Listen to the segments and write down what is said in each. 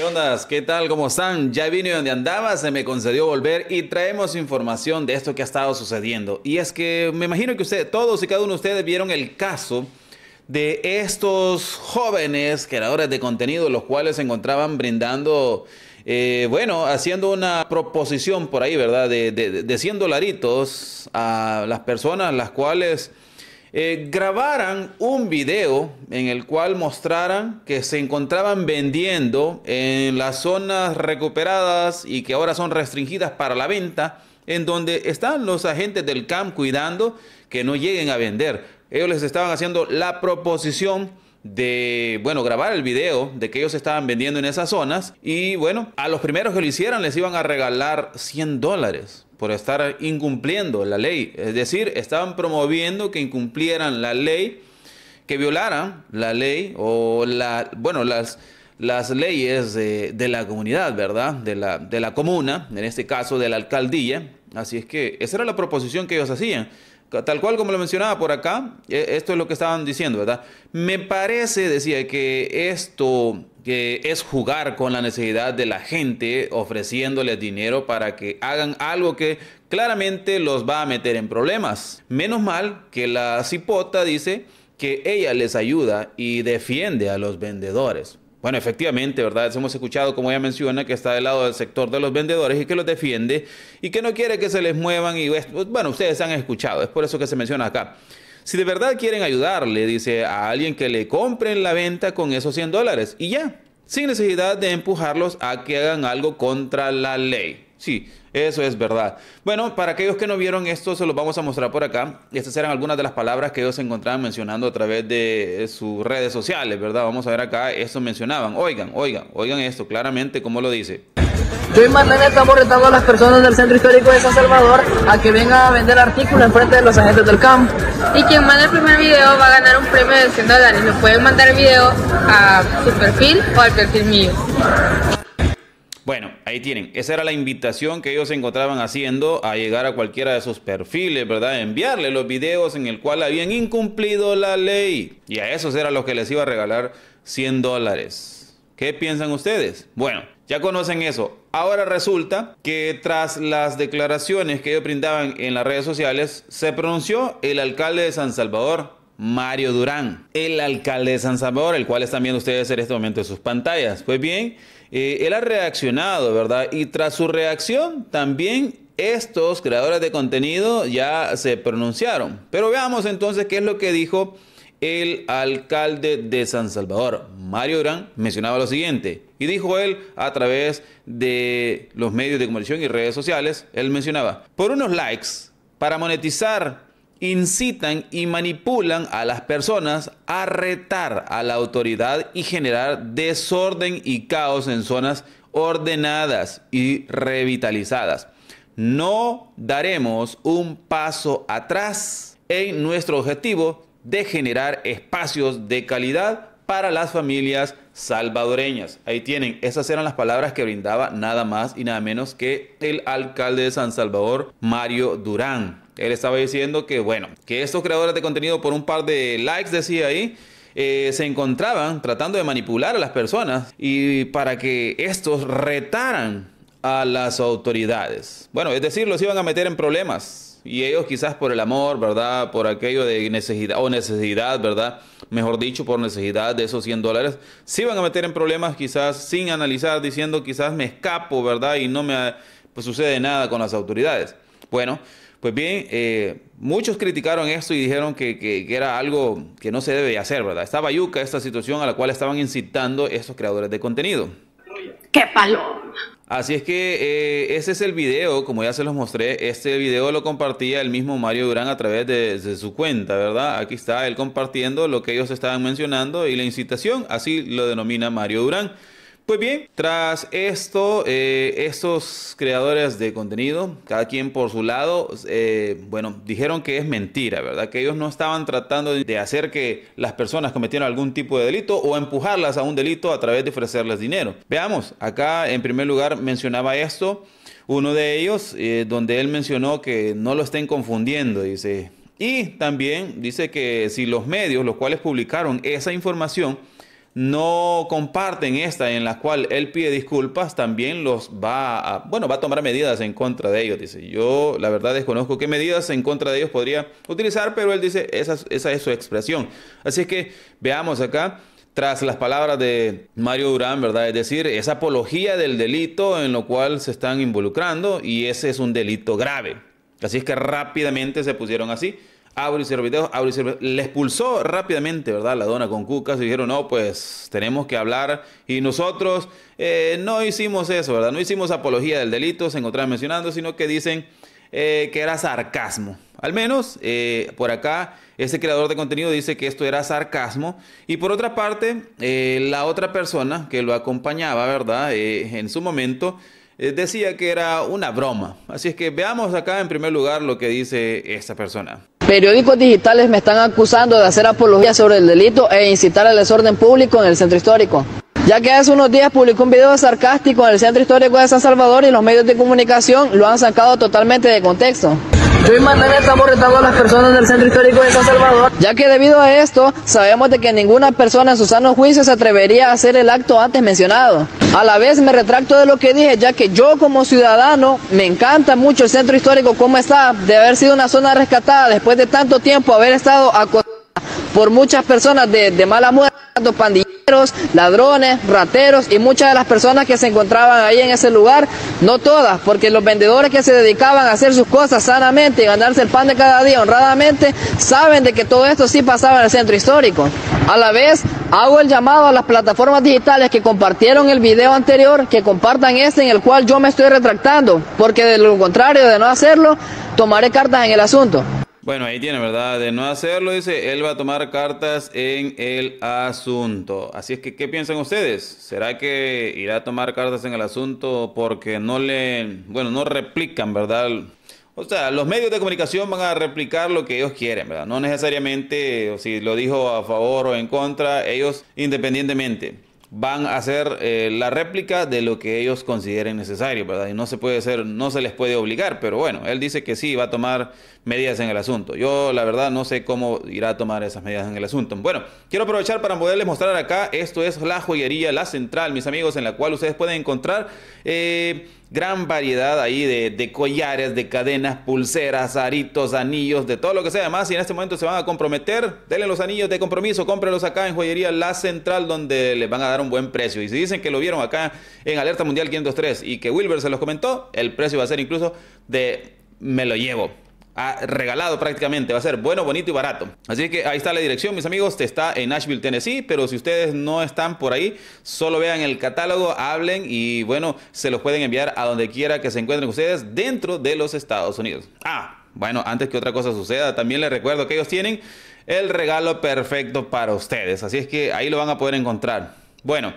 ¿Qué ¿Qué tal? ¿Cómo están? Ya vine donde andaba, se me concedió volver y traemos información de esto que ha estado sucediendo. Y es que me imagino que ustedes, todos y cada uno de ustedes vieron el caso de estos jóvenes creadores de contenido, los cuales se encontraban brindando, eh, bueno, haciendo una proposición por ahí, ¿verdad? De, de, de 100 dolaritos a las personas las cuales eh, grabaran un video en el cual mostraran que se encontraban vendiendo en las zonas recuperadas y que ahora son restringidas para la venta, en donde están los agentes del CAMP cuidando que no lleguen a vender. Ellos les estaban haciendo la proposición de, bueno, grabar el video de que ellos estaban vendiendo en esas zonas y bueno, a los primeros que lo hicieran les iban a regalar 100 dólares por estar incumpliendo la ley. Es decir, estaban promoviendo que incumplieran la ley, que violaran la ley o la, bueno, las, las leyes de, de la comunidad, ¿verdad? De la, de la comuna, en este caso de la alcaldía. Así es que esa era la proposición que ellos hacían tal cual como lo mencionaba por acá, e, esto es lo que estaban diciendo, ¿verdad? Me parece, decía, que esto que es jugar con la necesidad de la gente ofreciéndoles dinero para que hagan algo que claramente los va a meter en problemas. Menos mal que la cipota dice que ella les ayuda y defiende a los vendedores. Bueno, efectivamente, ¿verdad? Hemos escuchado, como ella menciona, que está del lado del sector de los vendedores y que los defiende y que no quiere que se les muevan. Y bueno, ustedes han escuchado, es por eso que se menciona acá. Si de verdad quieren ayudarle, dice a alguien que le compren la venta con esos 100 dólares y ya, sin necesidad de empujarlos a que hagan algo contra la ley. Sí, eso es verdad. Bueno, para aquellos que no vieron esto, se los vamos a mostrar por acá. Estas eran algunas de las palabras que ellos se encontraban mencionando a través de eh, sus redes sociales, ¿verdad? Vamos a ver acá, esto mencionaban. Oigan, oigan, oigan esto claramente, como lo dice. Yo y estamos retando a las personas del centro histórico de San Salvador a que vengan a vender artículos en frente de los agentes del campo. Y quien manda el primer video va a ganar un premio de 100 dólares. Lo pueden mandar el video a su perfil o al perfil mío. Bueno, ahí tienen. Esa era la invitación que ellos se encontraban haciendo a llegar a cualquiera de sus perfiles, ¿verdad? Enviarle los videos en el cual habían incumplido la ley. Y a esos era lo que les iba a regalar 100 dólares. ¿Qué piensan ustedes? Bueno, ya conocen eso. Ahora resulta que tras las declaraciones que ellos brindaban en las redes sociales, se pronunció el alcalde de San Salvador, Mario Durán, el alcalde de San Salvador, el cual están viendo ustedes en este momento en sus pantallas. Pues bien, eh, él ha reaccionado, ¿verdad? Y tras su reacción, también estos creadores de contenido ya se pronunciaron. Pero veamos entonces qué es lo que dijo el alcalde de San Salvador, Mario Durán, mencionaba lo siguiente. Y dijo él a través de los medios de comunicación y redes sociales, él mencionaba, por unos likes, para monetizar incitan y manipulan a las personas a retar a la autoridad y generar desorden y caos en zonas ordenadas y revitalizadas. No daremos un paso atrás en nuestro objetivo de generar espacios de calidad para las familias salvadoreñas. Ahí tienen, esas eran las palabras que brindaba nada más y nada menos que el alcalde de San Salvador, Mario Durán. Él estaba diciendo que, bueno, que estos creadores de contenido por un par de likes, decía ahí, eh, se encontraban tratando de manipular a las personas y para que estos retaran a las autoridades. Bueno, es decir, los iban a meter en problemas. Y ellos quizás por el amor, ¿verdad? Por aquello de necesidad, o necesidad, ¿verdad? Mejor dicho, por necesidad de esos 100 dólares, se iban a meter en problemas quizás sin analizar, diciendo quizás me escapo, ¿verdad? Y no me pues, sucede nada con las autoridades. Bueno, pues bien, eh, muchos criticaron esto y dijeron que, era algo que no se debe hacer, ¿verdad? Estaba yuca esta situación a la cual estaban incitando estos creadores de contenido. ¡Qué palo! Así es que eh, ese es el video, como ya se los mostré, este video lo compartía el mismo Mario Durán a través de, de, su cuenta, ¿verdad? Aquí está él compartiendo lo que ellos estaban mencionando y la incitación, así lo denomina Mario Durán. Pues bien, tras esto, eh, estos creadores de contenido, cada quien por su lado, eh, bueno, dijeron que es mentira, ¿verdad? Que ellos no estaban tratando de hacer que las personas cometieran algún tipo de delito o empujarlas a un delito a través de ofrecerles dinero. Veamos, acá en primer lugar mencionaba esto, uno de ellos, eh, donde él mencionó que no lo estén confundiendo, dice. Y también dice que si los medios, los cuales publicaron esa información, no comparten esta en la cual él pide disculpas, también los va a, bueno, va a tomar medidas en contra de ellos. Dice, yo la verdad desconozco qué medidas en contra de ellos podría utilizar, pero él dice, esa, es su expresión. Así es que veamos acá tras las palabras de Mario Durán, ¿verdad? Es decir, esa apología del delito en lo cual se están involucrando y ese es un delito grave. Así es que rápidamente se pusieron así. Abro y Le expulsó rápidamente, ¿verdad? La dona con Cucas y dijeron, no, pues tenemos que hablar. Y nosotros eh, no hicimos eso, ¿verdad? No hicimos apología del delito, se encontraron mencionando, sino que dicen eh, que era sarcasmo. Al menos eh, por acá ese creador de contenido dice que esto era sarcasmo. Y por otra parte, la otra persona que lo acompañaba, ¿verdad? en su momento decía que era una broma. Así es que veamos acá en primer lugar lo que dice esta persona. Periódicos digitales me están acusando de hacer apología sobre el delito e incitar al desorden público en el centro histórico. Ya que hace unos días publicó un video sarcástico en el centro histórico de San Salvador y los medios de comunicación lo han sacado totalmente de contexto y Mandela estamos retando a las personas del centro histórico de San Salvador. Ya que debido a esto, sabemos de que ninguna persona en su sano juicio se atrevería a hacer el acto antes mencionado. A la vez me retracto de lo que dije, ya que yo como ciudadano me encanta mucho el centro histórico como está, de haber sido una zona rescatada después de tanto tiempo, haber estado acosada por muchas personas de, mala muerte, pandillas ladrones, rateros y muchas de las personas que se encontraban ahí en ese lugar, no todas, porque los vendedores que se dedicaban a hacer sus cosas sanamente y ganarse el pan de cada día honradamente, saben de que todo esto sí pasaba en el centro histórico. A la vez, hago el llamado a las plataformas digitales que compartieron el video anterior, que compartan este en el cual yo me estoy retractando, porque de lo contrario de no hacerlo, tomaré cartas en el asunto. Bueno, ahí tiene, ¿verdad? De no hacerlo, dice, él va a tomar cartas en el asunto. Así es que, ¿qué piensan ustedes? ¿Será que irá a tomar cartas en el asunto porque no le, bueno, no replican, ¿verdad? O sea, los medios de comunicación van a replicar lo que ellos quieren, ¿verdad? No necesariamente si lo dijo a favor o en contra, ellos independientemente van a hacer eh, la réplica de lo que ellos consideren necesario, ¿verdad? Y no se puede hacer, no se les puede obligar, pero bueno, él dice que sí, va a tomar medidas en el asunto. Yo la verdad no sé cómo irá a tomar esas medidas en el asunto. Bueno, quiero aprovechar para poderles mostrar acá, esto es la joyería La Central, mis amigos, en la cual ustedes pueden encontrar... Eh, gran variedad ahí de, collares, de cadenas, pulseras, aritos, anillos, de todo lo que sea. Además, si en este momento se van a comprometer, denle los anillos de compromiso, cómprenlos acá en Joyería La Central, donde les van a dar un buen precio. Y si dicen que lo vieron acá en Alerta Mundial 503 y que Wilber se los comentó, el precio va a ser incluso de me lo llevo regalado prácticamente. Va a ser bueno, bonito y barato. Así que ahí está la dirección, mis amigos. Está en Nashville, Tennessee. Pero si ustedes no están por ahí, solo vean el catálogo, hablen y bueno, se los pueden enviar a donde quiera que se encuentren ustedes dentro de los Estados Unidos. Ah, bueno, antes que otra cosa suceda, también les recuerdo que ellos tienen el regalo perfecto para ustedes. Así es que ahí lo van a poder encontrar. Bueno,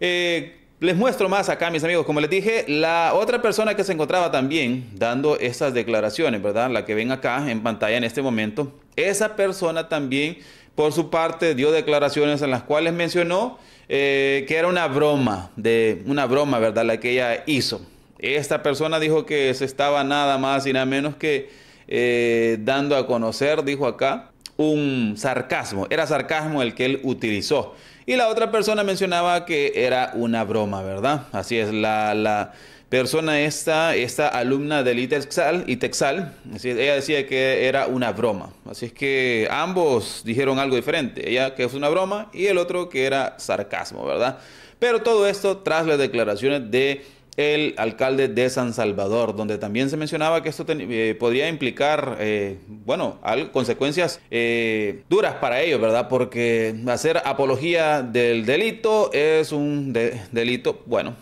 eh, les muestro más acá, mis amigos. Como les dije, la otra persona que se encontraba también dando estas declaraciones, ¿verdad? La que ven acá en pantalla en este momento. Esa persona también, por su parte, dio declaraciones en las cuales mencionó eh, que era una broma, de una broma, ¿verdad? La que ella hizo. Esta persona dijo que se estaba nada más y nada menos que eh, dando a conocer, dijo acá, un sarcasmo, era sarcasmo el que él utilizó. Y la otra persona mencionaba que era una broma, ¿verdad? Así es, la, persona esta, esta alumna del ITEXAL, ella decía que era una broma. Así es que ambos dijeron algo diferente. Ella que es una broma y el otro que era sarcasmo, ¿verdad? Pero todo esto tras las declaraciones de el alcalde de San Salvador, donde también se mencionaba que esto eh, podría implicar, eh, bueno, consecuencias eh, duras para ellos, ¿verdad? Porque hacer apología del delito es un delito, bueno,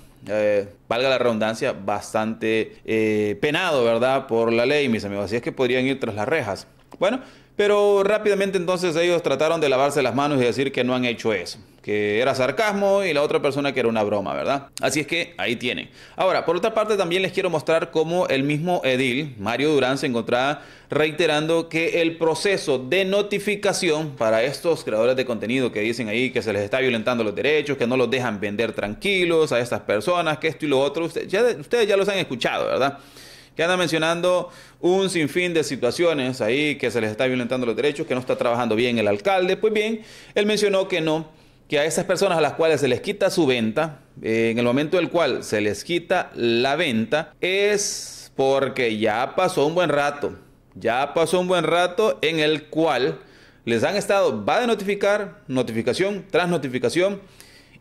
valga la redundancia, bastante penado, ¿verdad? Por la ley, mis amigos. Así es que podrían ir tras las rejas. Bueno, pero rápidamente entonces ellos trataron de lavarse las manos y decir que no han hecho eso que era sarcasmo y la otra persona que era una broma, ¿verdad? Así es que ahí tienen. Ahora, por otra parte, también les quiero mostrar cómo el mismo edil, Mario Durán, se encontraba reiterando que el proceso de notificación para estos creadores de contenido que dicen ahí que se les está violentando los derechos, que no los dejan vender tranquilos a estas personas, que esto y lo otro, ustedes ya, ustedes ya los han escuchado, ¿verdad? que anda mencionando un sinfín de situaciones ahí que se les está violentando los derechos, que no está trabajando bien el alcalde. Pues bien, él mencionó que no que a esas personas a las cuales se les quita su venta, eh, en el momento del cual se les quita la venta, es porque ya pasó un buen rato, ya pasó un buen rato en el cual les han estado, va de notificar, notificación tras notificación,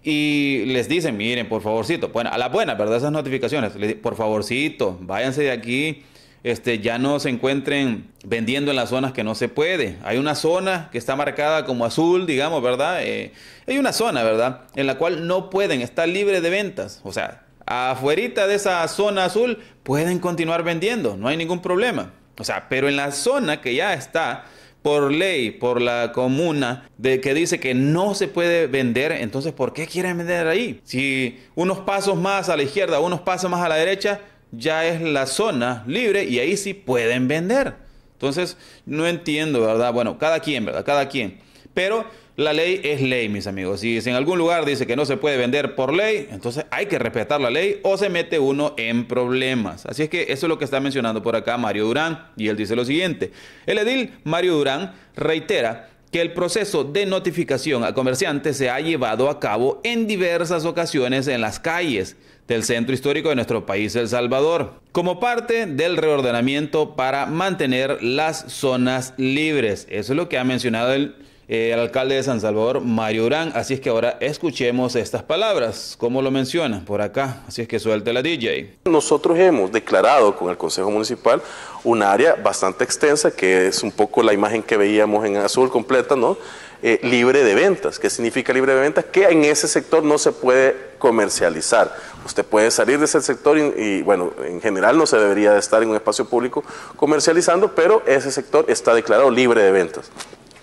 y les dicen, miren, por favorcito, bueno, a la buena, ¿verdad? Esas notificaciones, por favorcito, váyanse de aquí, este, ya no se encuentren vendiendo en las zonas que no se puede. Hay una zona que está marcada como azul, digamos, ¿verdad? Eh, hay una zona, ¿verdad? En la cual no pueden, estar libre de ventas. O sea, afuera de esa zona azul pueden continuar vendiendo, no hay ningún problema. O sea, pero en la zona que ya está por ley, por la comuna, de que dice que no se puede vender, entonces ¿por qué quieren vender ahí? Si unos pasos más a la izquierda, unos pasos más a la derecha, ya es la zona libre y ahí sí pueden vender. Entonces, no entiendo, ¿verdad? Bueno, cada quien, ¿verdad? Cada quien. Pero la ley es ley, mis amigos. Si en algún lugar dice que no se puede vender por ley, entonces hay que respetar la ley o se mete uno en problemas. Así es que eso es lo que está mencionando por acá Mario Durán y él dice lo siguiente. El edil Mario Durán reitera que el proceso de notificación a comerciantes se ha llevado a cabo en diversas ocasiones en las calles del centro histórico de nuestro país, El Salvador, como parte del reordenamiento para mantener las zonas libres. Eso es lo que ha mencionado el el eh, alcalde de San Salvador, Mario Urán. Así es que ahora escuchemos estas palabras, como lo menciona por acá. Así es que suelte la DJ. Nosotros hemos declarado con el Consejo Municipal un área bastante extensa, que es un poco la imagen que veíamos en azul completa, ¿no? Eh, libre de ventas. ¿Qué significa libre de ventas? Que en ese sector no se puede comercializar. Usted puede salir de ese sector y, y, bueno, en general no se debería estar en un espacio público comercializando, pero ese sector está declarado libre de ventas.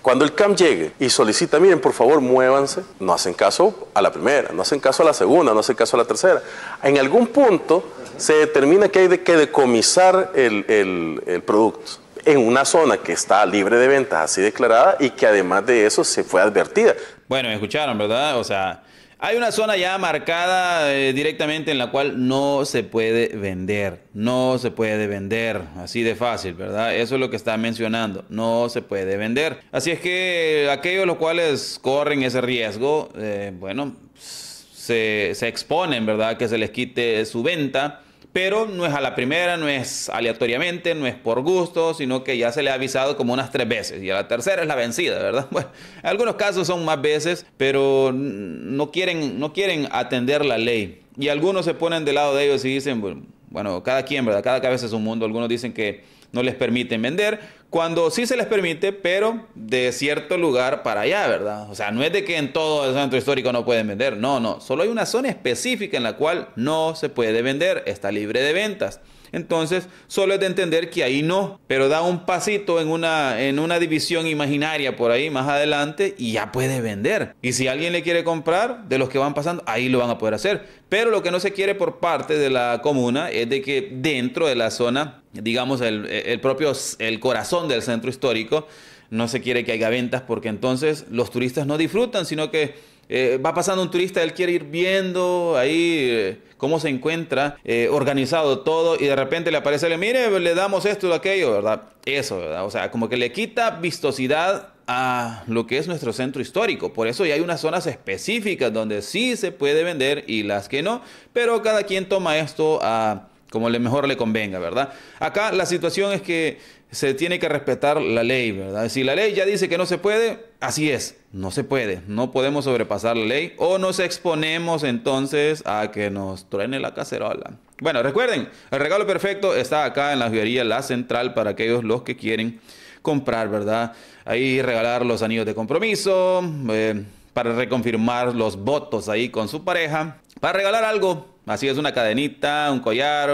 Cuando el CAM llegue y solicita, miren, por favor, muévanse, no hacen caso a la primera, no hacen caso a la segunda, no hacen caso a la tercera. En algún punto se determina que hay de que decomisar el, producto en una zona que está libre de ventas, así declarada, y que además de eso se fue advertida. Bueno, escucharon, ¿verdad? O sea, hay una zona ya marcada eh, directamente en la cual no se puede vender, no se puede vender, así de fácil, ¿verdad? Eso es lo que está mencionando, no se puede vender. Así es que aquellos los cuales corren ese riesgo, eh, bueno, se, se exponen, ¿verdad? Que se les quite su venta pero no es a la primera, no es aleatoriamente, no es por gusto, sino que ya se le ha avisado como unas tres veces y a la tercera es la vencida, ¿verdad? Bueno, en algunos casos son más veces, pero no quieren, no quieren atender la ley. Y algunos se ponen del lado de ellos y dicen, bueno, cada quien, ¿verdad? Cada cabeza es un mundo. Algunos dicen que no les permiten vender, cuando sí se les permite, pero de cierto lugar para allá, ¿verdad? O sea, no es de que en todo el centro histórico no pueden vender, no, no. Solo hay una zona específica en la cual no se puede vender, está libre de ventas. Entonces, solo es de entender que ahí no, pero da un pasito en una, en una división imaginaria por ahí más adelante y ya puede vender. Y si alguien le quiere comprar, de los que van pasando, ahí lo van a poder hacer. Pero lo que no se quiere por parte de la comuna es de que dentro de la zona, digamos, el, el propio el corazón, del centro histórico. No se quiere que haya ventas porque entonces los turistas no disfrutan, sino que eh, va pasando un turista, él quiere ir viendo ahí eh, cómo se encuentra eh, organizado todo y de repente le aparece, le mire, le damos esto o aquello, ¿verdad? Eso, ¿verdad? O sea, como que le quita vistosidad a lo que es nuestro centro histórico. Por eso ya hay unas zonas específicas donde sí se puede vender y las que no, pero cada quien toma esto a como le mejor le convenga, ¿verdad? Acá la situación es que se tiene que respetar la ley, ¿verdad? Si la ley ya dice que no se puede, así es, no se puede, no podemos sobrepasar la ley o nos exponemos entonces a que nos truene la cacerola. Bueno, recuerden, el regalo perfecto está acá en la joyería La Central para aquellos los que quieren comprar, ¿verdad? Ahí regalar los anillos de compromiso. Eh, para reconfirmar los votos ahí con su pareja, para regalar algo. Así es, una cadenita, un collar,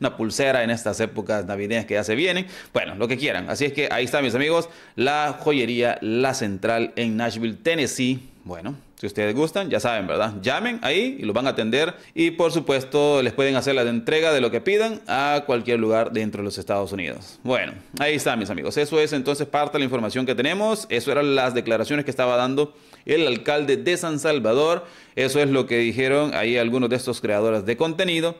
una pulsera en estas épocas navideñas que ya se vienen. Bueno, lo que quieran. Así es que ahí está, mis amigos, la joyería La Central en Nashville, Tennessee. Bueno, si ustedes gustan, ya saben, ¿verdad? Llamen ahí y los van a atender. Y por supuesto, les pueden hacer la entrega de lo que pidan a cualquier lugar dentro de los Estados Unidos. Bueno, ahí está, mis amigos. Eso es entonces parte de la información que tenemos. Eso eran las declaraciones que estaba dando el alcalde de San Salvador. Eso es lo que dijeron ahí algunos de estos creadores de contenido.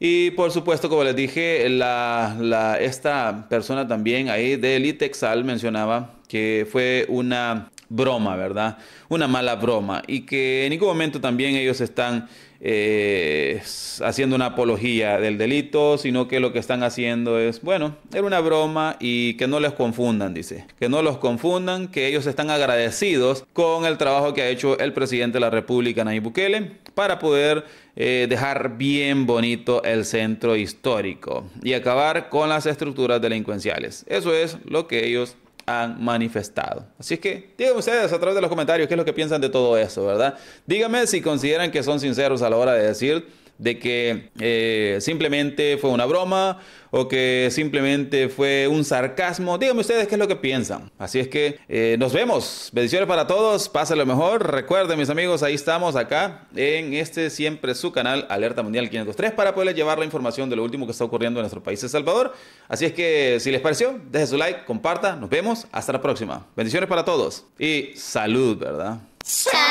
Y por supuesto, como les dije, la, esta persona también ahí de ITEXAL mencionaba que fue una broma, ¿verdad? Una mala broma. Y que en ningún momento también ellos están eh, haciendo una apología del delito, sino que lo que están haciendo es, bueno, era una broma y que no les confundan, dice. Que no los confundan, que ellos están agradecidos con el trabajo que ha hecho el presidente de la República, Nayib Bukele, para poder eh, dejar bien bonito el centro histórico y acabar con las estructuras delincuenciales. Eso es lo que ellos han manifestado. Así es que díganme ustedes a través de los comentarios qué es lo que piensan de todo eso, ¿verdad? Díganme si consideran que son sinceros a la hora de decir de que eh, simplemente fue una broma o que simplemente fue un sarcasmo. Díganme ustedes qué es lo que piensan. Así es que eh, nos vemos. Bendiciones para todos. Pásenlo mejor. Recuerden, mis amigos, ahí estamos acá en este siempre su canal Alerta Mundial 503 para poder llevar la información de lo último que está ocurriendo en nuestro país, El Salvador. Así es que si les pareció, dejen su like, comparta. Nos vemos. Hasta la próxima. Bendiciones para todos. Y salud, ¿verdad? ¡Salud!